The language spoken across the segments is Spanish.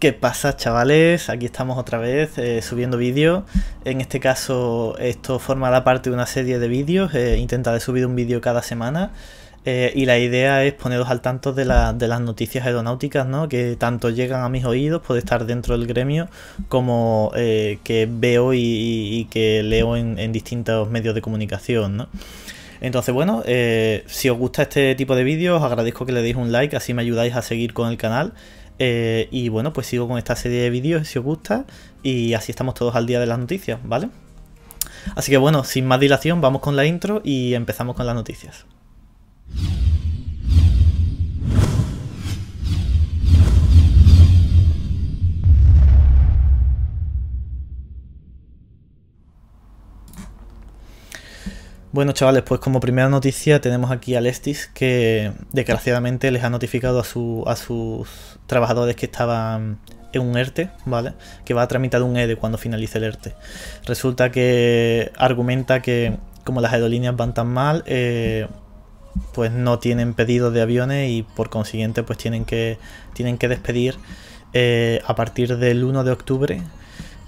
¿Qué pasa chavales? Aquí estamos otra vez eh, subiendo vídeos. En este caso esto formará parte de una serie de vídeos. Eh, intentaré subir un vídeo cada semana. Eh, y la idea es poneros al tanto de, las noticias aeronáuticas, ¿no? Que tanto llegan a mis oídos por estar dentro del gremio como que veo y, que leo en, distintos medios de comunicación, Entonces, bueno, si os gusta este tipo de vídeos, os agradezco que le deis un like, así me ayudáis a seguir con el canal eh, y bueno, pues sigo con esta serie de vídeos si os gusta y así estamos todos al día de las noticias, ¿vale? Así que bueno, sin más dilación, vamos con la intro y empezamos con las noticias. Bueno chavales, pues como primera noticia tenemos aquí a Lestis que desgraciadamente les ha notificado a, sus trabajadores que estaban en un ERTE, ¿vale? Que va a tramitar un EDE e cuando finalice el ERTE. E. Resulta que argumenta que como las aerolíneas van tan mal, eh, pues no tienen pedidos de aviones y por consiguiente pues tienen que, tienen que despedir eh, a partir del 1 de octubre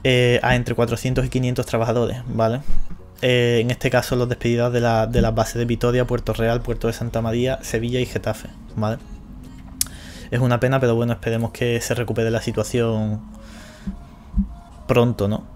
eh, a entre 400 y 500 trabajadores, ¿vale? Eh, en este caso los despedidos de, las bases de Vitoria, Puerto Real, Puerto de Santa María, Sevilla y Getafe, ¿vale? Es una pena, pero bueno, esperemos que se recupere la situación pronto, ¿no?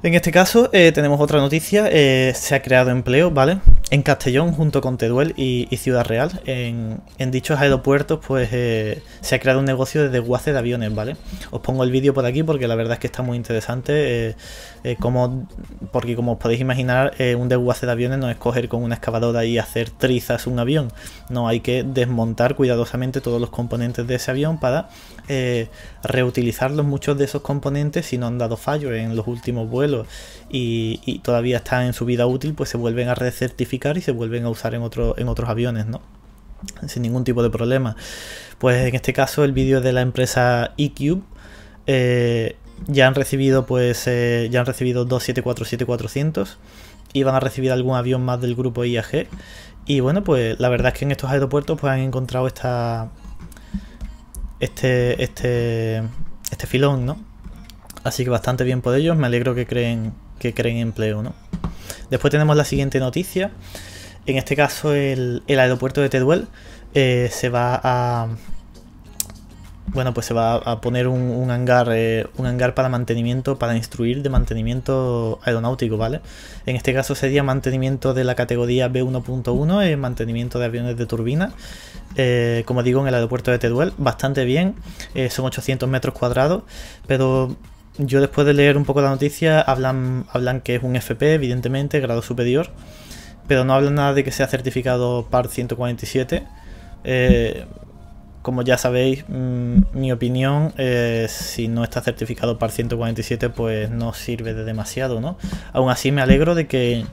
En este caso eh, tenemos otra noticia, eh, se ha creado empleo, ¿vale? En Castellón junto con Teruel y, Ciudad Real. En, dichos aeropuertos pues se ha creado un negocio de desguace de aviones, ¿vale? Os pongo el vídeo por aquí porque la verdad es que está muy interesante. Eh, como, porque como os podéis imaginar, eh, un desguace de aviones no es coger con una excavadora y hacer trizas un avión. No, hay que desmontar cuidadosamente todos los componentes de ese avión para eh, reutilizarlos. Muchos de esos componentes, si no han dado fallo en los últimos vuelos y, todavía están en su vida útil, pues se vuelven a recertificar y se vuelven a usar en, en otros aviones, ¿no? Sin ningún tipo de problema. Pues en este caso el vídeo de la empresa eCube ya han recibido pues eh, ya han recibido dos 400 y van a recibir algún avión más del grupo IAG y bueno pues la verdad es que en estos aeropuertos pues han encontrado esta este este este filón no así que bastante bien por ellos me alegro que creen que creen empleo no después tenemos la siguiente noticia en este caso el, aeropuerto de Tedwell eh, se va a bueno, pues se va a poner un, hangar, eh, un hangar para mantenimiento, para instruir de mantenimiento aeronáutico, ¿vale? En este caso sería mantenimiento de la categoría B1.1, eh, mantenimiento de aviones de turbina, eh, como digo, en el aeropuerto de Teruel, bastante bien, son 800 metros cuadrados, pero yo después de leer un poco la noticia, hablan, hablan que es un FP, evidentemente, grado superior, pero no hablan nada de que sea certificado PAR 147. Eh, como ya sabéis, mm, mi opinión, eh, si no está certificado par 147, pues no sirve de demasiado, ¿no? Aún así me alegro de que,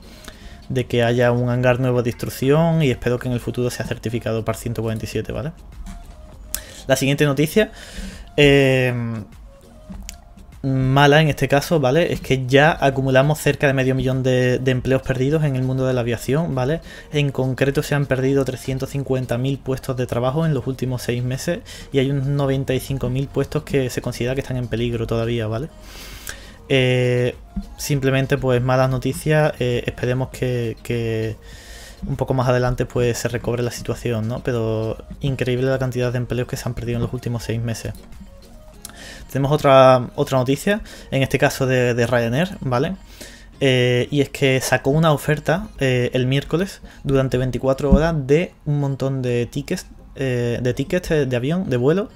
de que haya un hangar nuevo de instrucción y espero que en el futuro sea certificado par 147, ¿vale? La siguiente noticia eh, mala en este caso, ¿vale? Es que ya acumulamos cerca de medio millón de, empleos perdidos en el mundo de la aviación, ¿vale? En concreto se han perdido 350.000 puestos de trabajo en los últimos seis meses y hay unos 95.000 puestos que se considera que están en peligro todavía, ¿vale? Eh, simplemente pues malas noticias, eh, esperemos que, que un poco más adelante pues se recobre la situación, ¿no? Pero increíble la cantidad de empleos que se han perdido en los últimos seis meses tenemos otra, otra noticia, en este caso de, Ryanair, ¿vale? Eh, y es que sacó una oferta eh, el miércoles durante 24 horas de un montón de tickets, eh, de tickets de avión, de vuelo,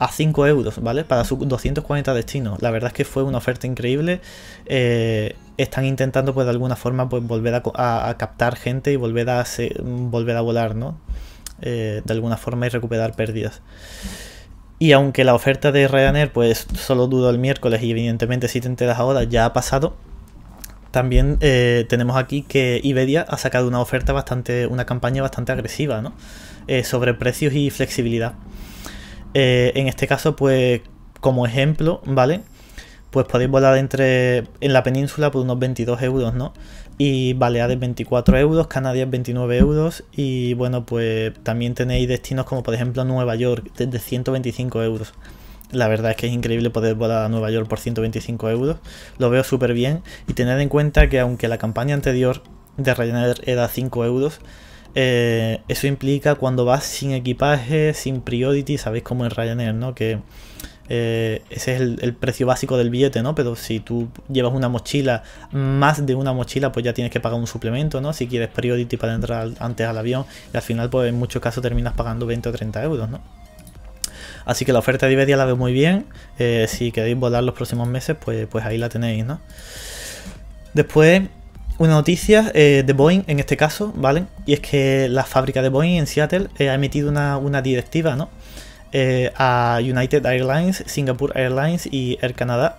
a 5 euros, ¿vale? Para sus 240 destinos. La verdad es que fue una oferta increíble. están intentando, pues, de alguna forma, pues, volver a, captar gente y volver a, volver a volar, ¿no? de alguna forma y recuperar pérdidas. Y aunque la oferta de Ryanair pues solo duró el miércoles y evidentemente si te enteras ahora ya ha pasado, también eh, tenemos aquí que Iberia ha sacado una oferta bastante, una campaña bastante agresiva, ¿no? Eh, sobre precios y flexibilidad. Eh, en este caso, pues, como ejemplo, ¿vale? Pues podéis volar entre en la península por unos 22 euros, ¿no? y Baleares 24 euros, Canarias 29 euros y bueno pues también tenéis destinos como por ejemplo Nueva York desde 125 euros. La verdad es que es increíble poder volar a Nueva York por 125 euros, lo veo súper bien y tened en cuenta que aunque la campaña anterior de Ryanair era 5 euros, eh, eso implica cuando vas sin equipaje, sin priority, sabéis cómo es Ryanair, ¿no? Que eh, ese es el, precio básico del billete, ¿no? Pero si tú llevas una mochila, más de una mochila, pues ya tienes que pagar un suplemento, ¿no? Si quieres priority para entrar antes al avión y al final, pues en muchos casos terminas pagando 20 o 30 euros, ¿no? Así que la oferta de Iberia la veo muy bien. Eh, si queréis volar los próximos meses, pues, pues ahí la tenéis, ¿no? Después, una noticia eh, de Boeing en este caso, ¿vale? Y es que la fábrica de Boeing en Seattle ha emitido una, una directiva, ¿no? Eh, a United Airlines, Singapore Airlines y Air Canada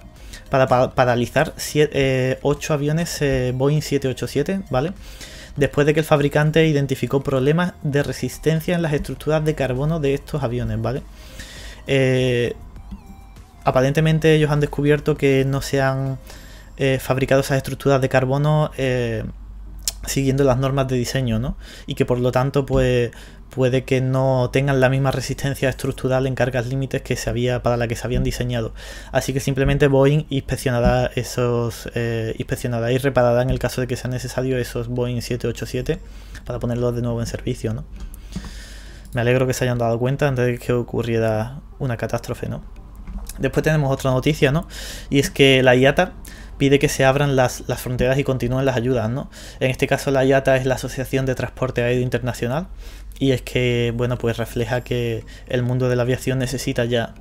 para paralizar 8 eh, aviones eh, Boeing 787, ¿vale? Después de que el fabricante identificó problemas de resistencia en las estructuras de carbono de estos aviones, ¿vale? aparentemente ellos han descubierto que no se han fabricado esas estructuras de carbono siguiendo las normas de diseño, ¿no? Y que por lo tanto, pues puede que no tengan la misma resistencia estructural en cargas límites que se había, para la que se habían diseñado. Así que simplemente Boeing inspeccionará esos eh, inspeccionará y reparará en el caso de que sea necesario esos Boeing 787 para ponerlos de nuevo en servicio, ¿no? Me alegro que se hayan dado cuenta antes de que ocurriera una catástrofe, ¿no? Después tenemos otra noticia, ¿no? Y es que la IATA pide que se abran las, fronteras y continúen las ayudas, ¿no? En este caso la IATA es la Asociación de Transporte Aéreo Internacional y es que, bueno, pues refleja que el mundo de la aviación necesita ya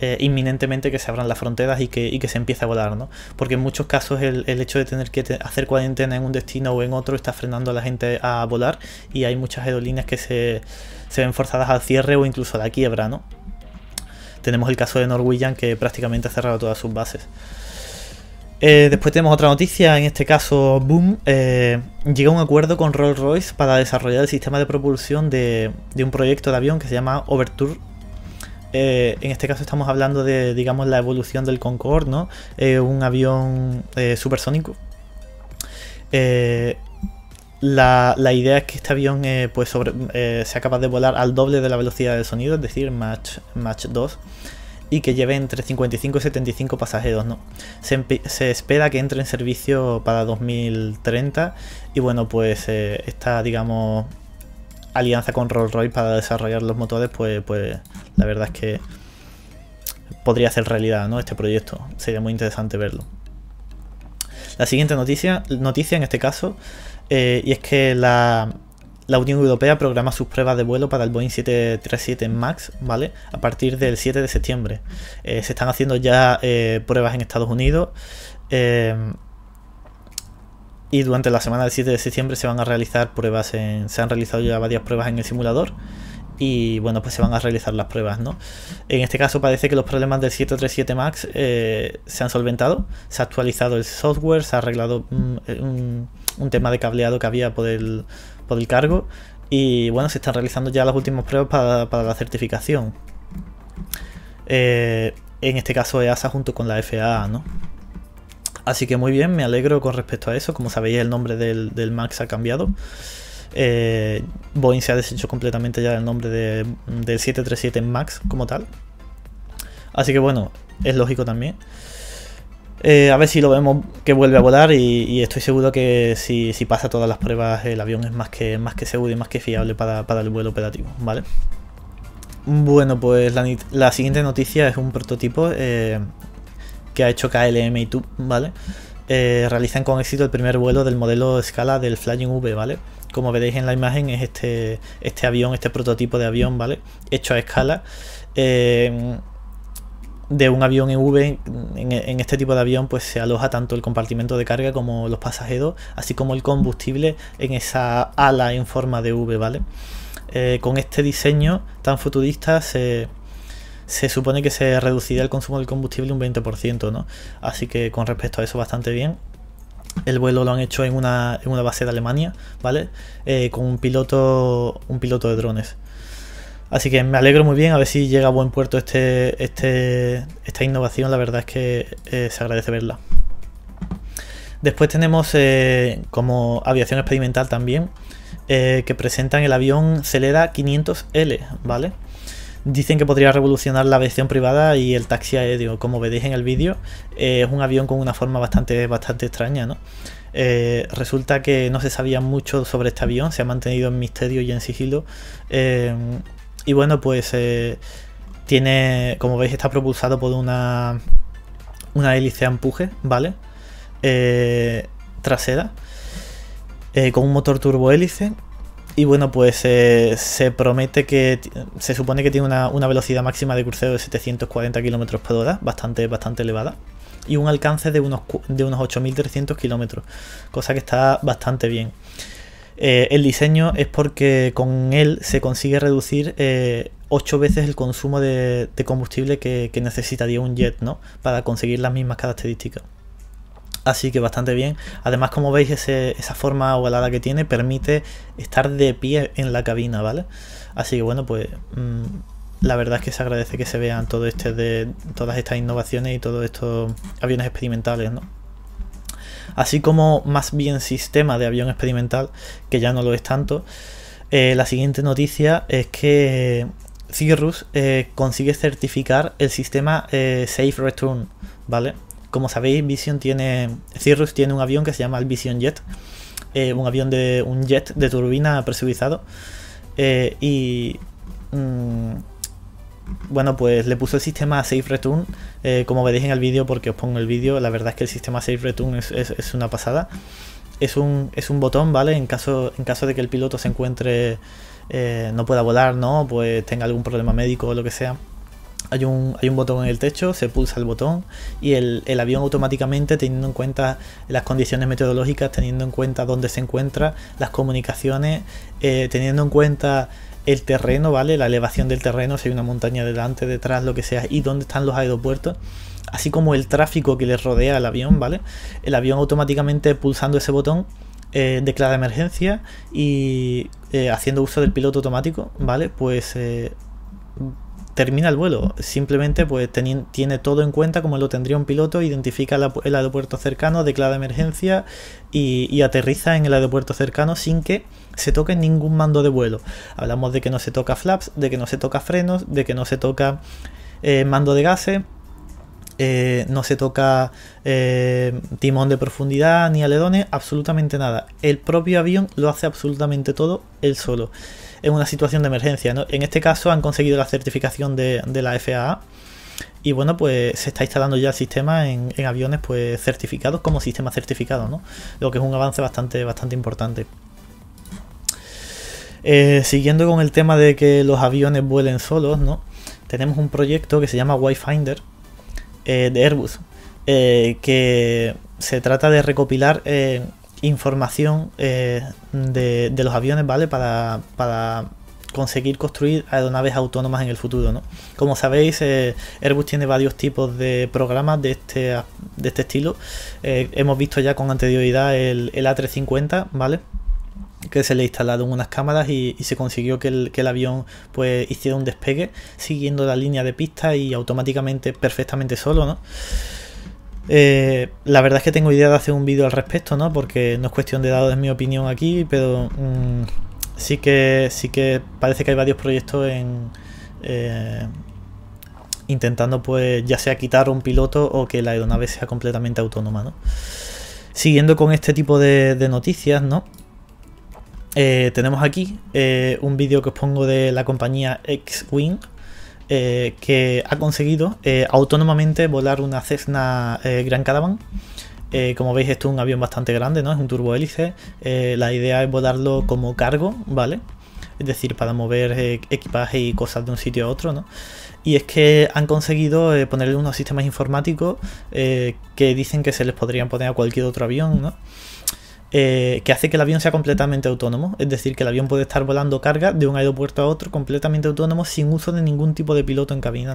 eh, inminentemente que se abran las fronteras y que, se empiece a volar, ¿no? Porque en muchos casos el, hecho de tener que hacer cuarentena en un destino o en otro está frenando a la gente a volar y hay muchas aerolíneas que se, se ven forzadas al cierre o incluso a la quiebra, ¿no? Tenemos el caso de Norwegian que prácticamente ha cerrado todas sus bases. Eh, después tenemos otra noticia, en este caso Boom, eh, llega un acuerdo con Rolls Royce para desarrollar el sistema de propulsión de, un proyecto de avión que se llama Overture. Eh, en este caso estamos hablando de, digamos, la evolución del Concorde, ¿no? un avión supersónico. La, idea es que este avión pues sea capaz de volar al doble de la velocidad del sonido, es decir, Mach, Mach 2 y que lleve entre 55 y 75 pasajeros, ¿no? Se, espera que entre en servicio para 2030 y bueno, pues eh, esta, digamos, alianza con Rolls-Royce para desarrollar los motores, pues, pues la verdad es que podría ser realidad, ¿no? Este proyecto. Sería muy interesante verlo. La siguiente noticia, noticia en este caso, eh, y es que la la Unión Europea programa sus pruebas de vuelo para el Boeing 737 MAX, ¿vale? A partir del 7 de septiembre. Eh, se están haciendo ya eh, pruebas en Estados Unidos. Eh, y durante la semana del 7 de septiembre se van a realizar pruebas Se han realizado ya varias pruebas en el simulador. Y bueno, pues se van a realizar las pruebas, ¿no? En este caso parece que los problemas del 737 MAX se han solventado. Se ha actualizado el software, se ha arreglado mm, un tema de cableado que había por el por el cargo y bueno, se están realizando ya las últimas pruebas para, la certificación. Eh, en este caso EASA junto con la FAA, Así que muy bien, me alegro con respecto a eso. Como sabéis, el nombre del, MAX ha cambiado. Eh, Boeing se ha deshecho completamente ya el nombre del 737 MAX como tal. Así que bueno, es lógico también. Eh, a ver si lo vemos que vuelve a volar y, estoy seguro que si, pasa todas las pruebas el avión es más que, más que seguro y más que fiable para, el vuelo operativo, ¿vale? Bueno, pues la, siguiente noticia es un prototipo eh, que ha hecho KLM y tú, ¿vale? Eh, realizan con éxito el primer vuelo del modelo de escala del Flying V, ¿vale? Como veréis en la imagen es este, este avión, este prototipo de avión, ¿vale? Hecho a escala de un avión en V, en, este tipo de avión, pues se aloja tanto el compartimento de carga como los pasajeros, así como el combustible en esa ala en forma de V, ¿vale? Eh, con este diseño tan futurista se, supone que se reduciría el consumo del combustible un 20%, ¿no? Así que con respecto a eso bastante bien. El vuelo lo han hecho en una, base de Alemania, ¿vale? Eh, con un piloto, un piloto de drones. Así que me alegro muy bien, a ver si llega a buen puerto este, este esta innovación, la verdad es que eh, se agradece verla. Después tenemos eh, como aviación experimental también, eh, que presentan el avión Celera 500L, ¿vale? Dicen que podría revolucionar la aviación privada y el taxi aéreo. Como veis en el vídeo, es un avión con una forma bastante, bastante extraña, ¿no? resulta que no se sabía mucho sobre este avión, se ha mantenido en misterio y en sigilo y bueno, pues eh, tiene, como veis, está propulsado por una, una hélice a empuje, ¿vale? Eh, trasera, eh, con un motor turbohélice. Y bueno, pues se promete que, se supone que tiene una, velocidad máxima de crucero de 740 km por hora, bastante, bastante elevada y un alcance de unos, de unos 8.300 kilómetros, cosa que está bastante bien. Eh, el diseño es porque con él se consigue reducir eh, ocho 8 veces el consumo de, combustible que, necesitaría un jet, ¿no? Para conseguir las mismas características. Así que bastante bien. Además, como veis, esa forma ovalada que tiene permite estar de pie en la cabina, ¿vale? Así que bueno, pues mm, la verdad es que se agradece que se vean este todas estas innovaciones y todos estos aviones experimentales, ¿no? así como más bien sistema de avión experimental, que ya no lo es tanto. Eh, la siguiente noticia es que Cirrus eh, consigue certificar el sistema eh, Safe Return, ¿vale? Como sabéis, Vision tiene, Cirrus tiene un avión que se llama el Vision Jet, un avión de un jet de turbina presurizado y mm, bueno, pues le puso el sistema Safe Return, eh, como veréis en el vídeo, porque os pongo el vídeo, la verdad es que el sistema Safe Return es, una pasada. Es un, es un, botón, ¿vale? En caso, en caso de que el piloto se encuentre, eh, no pueda volar, ¿no? Pues tenga algún problema médico o lo que sea. Hay un, hay un, botón en el techo, se pulsa el botón y el, avión automáticamente, teniendo en cuenta las condiciones meteorológicas, teniendo en cuenta dónde se encuentra, las comunicaciones, eh, teniendo en cuenta el terreno, ¿vale? La elevación del terreno, si hay una montaña delante, detrás, lo que sea, y dónde están los aeropuertos, así como el tráfico que les rodea al avión, ¿vale? El avión automáticamente pulsando ese botón eh, declara emergencia y eh, haciendo uso del piloto automático, ¿vale? Pues eh, termina el vuelo. Simplemente pues tiene todo en cuenta como lo tendría un piloto, identifica el aeropuerto cercano, declara emergencia y aterriza en el aeropuerto cercano sin que se toque ningún mando de vuelo. Hablamos de que no se toca flaps, de que no se toca frenos, de que no se toca eh, mando de gases. Eh, no se toca eh, timón de profundidad ni aledones, absolutamente nada. El propio avión lo hace absolutamente todo él solo. en una situación de emergencia. ¿no? En este caso han conseguido la certificación de, la FAA. Y bueno, pues se está instalando ya el sistema en, aviones pues certificados como sistema certificado, ¿no? Lo que es un avance bastante, bastante importante. Eh, siguiendo con el tema de que los aviones vuelen solos, ¿no? Tenemos un proyecto que se llama Wayfinder eh, de Airbus, eh, que se trata de recopilar información de, los aviones, ¿vale? Para, conseguir construir aeronaves autónomas en el futuro, Como sabéis, Airbus tiene varios tipos de programas de este, de este estilo. hemos visto ya con anterioridad el, el A350, ¿vale? que se le instalaron unas cámaras y, se consiguió que el, avión pues hiciera un despegue siguiendo la línea de pista y automáticamente perfectamente solo, ¿no? Eh, la verdad es que tengo idea de hacer un vídeo al respecto, ¿no? Porque no es cuestión de daros mi opinión aquí, pero mm, sí que sí que parece que hay varios proyectos en eh, intentando pues ya sea quitar un piloto o que la aeronave sea completamente autónoma, ¿no? Siguiendo con este tipo de, de noticias, ¿no? Eh, tenemos aquí eh, un vídeo que os pongo de la compañía X-Wing, eh, que ha conseguido autónomamente volar una Cessna Gran Caravan. como veis, esto es un avión bastante grande, ¿no? Es un turbohélice. la idea es volarlo como cargo, ¿vale? Es decir, para mover equipaje y cosas de un sitio a otro, ¿no? y es que han conseguido ponerle unos sistemas informáticos que dicen que se les podrían poner a cualquier otro avión, ¿no? Eh, que hace que el avión sea completamente autónomo. Es decir, que el avión puede estar volando carga de un aeropuerto a otro completamente autónomo sin uso de ningún tipo de piloto en cabina,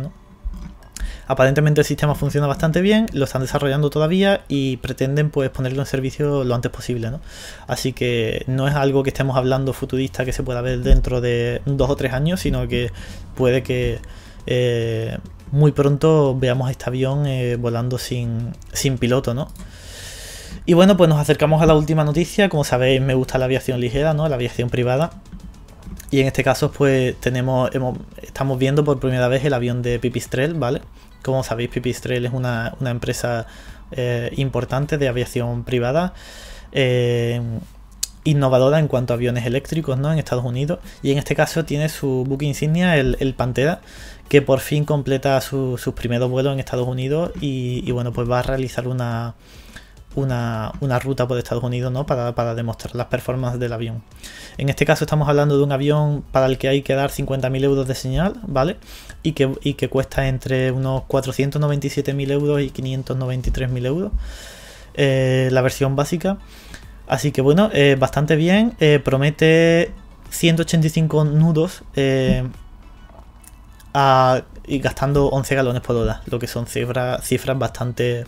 Aparentemente el sistema funciona bastante bien, lo están desarrollando todavía y pretenden pues, ponerlo en servicio lo antes posible, ¿no? Así que no es algo que estemos hablando futurista que se pueda ver dentro de dos o tres años, sino que puede que eh, muy pronto veamos este avión eh, volando sin, sin piloto, ¿no? Y bueno, pues nos acercamos a la última noticia. Como sabéis, me gusta la aviación ligera, ¿no? La aviación privada. Y en este caso, pues tenemos, estamos viendo por primera vez el avión de Pipistrel, ¿vale? Como sabéis, Pipistrel es una, empresa eh, importante de aviación privada. Eh, innovadora en cuanto a aviones eléctricos ¿no? en Estados Unidos. Y en este caso tiene su booking insignia, el, Pantera, que por fin completa sus primeros vuelos en Estados Unidos y, bueno, pues va a realizar una, una, ruta por Estados Unidos ¿no? Para, demostrar las performances del avión. En este caso estamos hablando de un avión para el que hay que dar 50.000 euros de señal, ¿vale? Y que, que cuesta entre unos 497.000 euros y 593.000 euros. Eh, la versión básica. Así que bueno, eh, bastante bien. Eh, promete 185 nudos y gastando 11 galones por hora, lo que son cifras, cifras bastante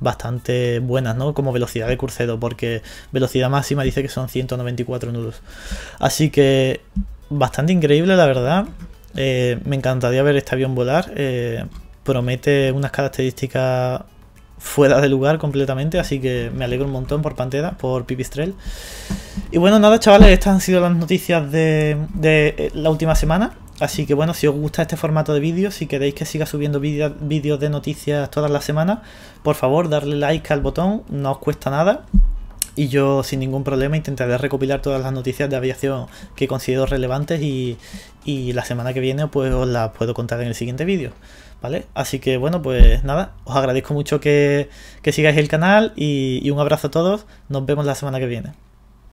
bastante buenas, ¿no? Como velocidad de crucero, porque velocidad máxima dice que son 194 nudos. Así que bastante increíble, la verdad. Eh, me encantaría ver este avión volar. Eh, promete unas características fuera de lugar completamente, así que me alegro un montón por Pantera, por Pipistrel. Y bueno, nada, chavales, estas han sido las noticias de eh, la última semana. Así que bueno, si os gusta este formato de vídeo, si queréis que siga subiendo vídeos de noticias todas las semanas, por favor darle like al botón, no os cuesta nada. Y yo sin ningún problema intentaré recopilar todas las noticias de aviación que considero relevantes y, la semana que viene pues os las puedo contar en el siguiente vídeo. ¿Vale? Así que bueno, pues nada, os agradezco mucho que, sigáis el canal y, y un abrazo a todos, nos vemos la semana que viene.